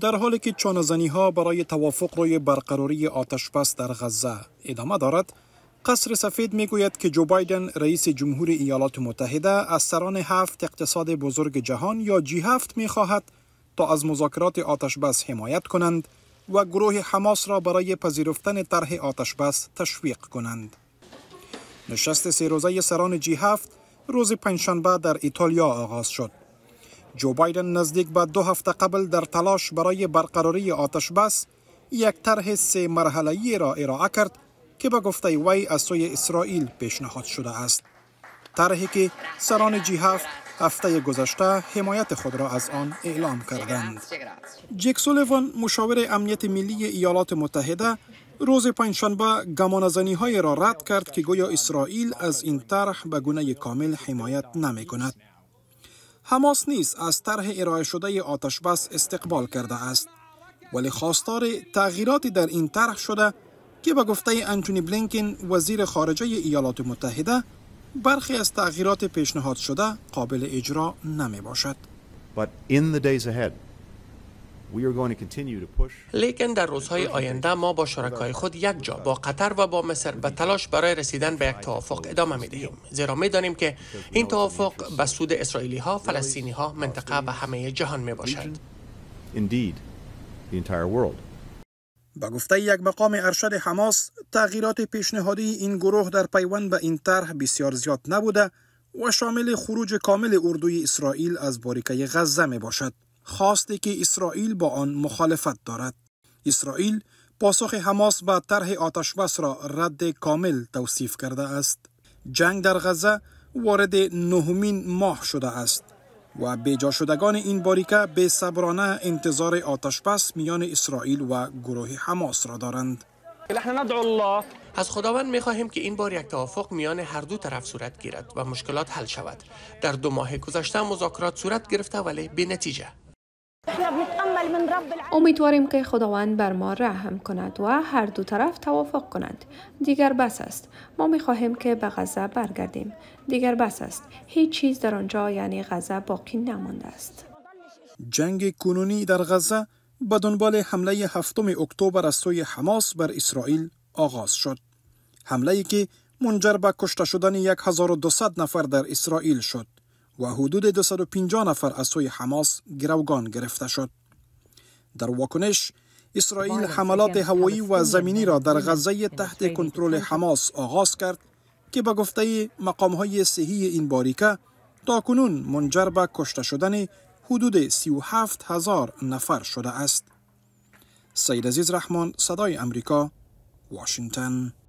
در حالی که چانزنی ها برای توافق روی برقراری آتش در غزه ادامه دارد قصر سفید می گوید که جو بایدن رئیس جمهور ایالات متحده از سران هفت اقتصاد بزرگ جهان یا جی هفت می خواهد تا از مذاکرات آتش حمایت کنند و گروه حماس را برای پذیرفتن طرح آتش تشویق کنند. نشست سه روزه سران جی هفت روز پنجشنبه در ایتالیا آغاز شد. جو بایدن نزدیک به دو هفته قبل در تلاش برای برقراری آتش بس یک طرح سه ای را ارائه کرد که به گفته وی از سوی اسرائیل پیشنهاد شده است. طرحی که سران جی هفت هفته گذشته حمایت خود را از آن اعلام کردند. جک سولیوان مشاور امنیت ملی ایالات متحده روز پنجشنبه گمانزنی های را رد کرد که گویا اسرائیل از این طرح به گونه کامل حمایت نمی کند. حماس نیز از طرح ارائه شده آتش بس استقبال کرده است ولی خواستار تغییراتی در این طرح شده که به گفته انتونی بلینکن وزیر خارجه ایالات متحده برخی از تغییرات پیشنهاد شده قابل اجرا نمی باشد. the لیکن در روزهای آینده ما با شرکای خود یک جا با قطر و با مصر به تلاش برای رسیدن به یک توافق ادامه می دهیم زیرا می دانیم که این توافق به سود اسرائیلی ها فلسطینی ها منطقه و همه جهان می باشد به گفته یک مقام ارشد حماس تغییرات پیشنهادی این گروه در پیوند به این طرح بسیار زیاد نبوده و شامل خروج کامل اردوی اسرائیل از باریکه غزه می باشد خواستی که اسرائیل با آن مخالفت دارد اسرائیل پاسخ حماس به طرح آتشبس را رد کامل توصیف کرده است جنگ در غزه وارد نهمین ماه شده است و بیجا شدگان این باریکه به صبرانه انتظار آتشبس میان اسرائیل و گروه حماس را دارند از خداوند می که این بار یک توافق میان هر دو طرف صورت گیرد و مشکلات حل شود. در دو ماه گذشته مذاکرات صورت گرفته ولی به نتیجه. امیدواریم که خداوند بر ما رحم کند و هر دو طرف توافق کنند دیگر بس است ما می خواهیم که به غزه برگردیم دیگر بس است هیچ چیز در آنجا یعنی غزه باقی نمانده است جنگ کنونی در غزه به دنبال حمله هفتم اکتبر از سوی حماس بر اسرائیل آغاز شد حمله ای که منجر به کشته شدن 1200 نفر در اسرائیل شد و حدود 250 نفر از سوی حماس گروگان گرفته شد. در واکنش، اسرائیل حملات هوایی و زمینی را در غزه تحت کنترل حماس آغاز کرد که به گفته مقام های صحی این باریکه تا کنون منجر به کشته شدن حدود 37 هزار نفر شده است. سید عزیز رحمان صدای امریکا واشنگتن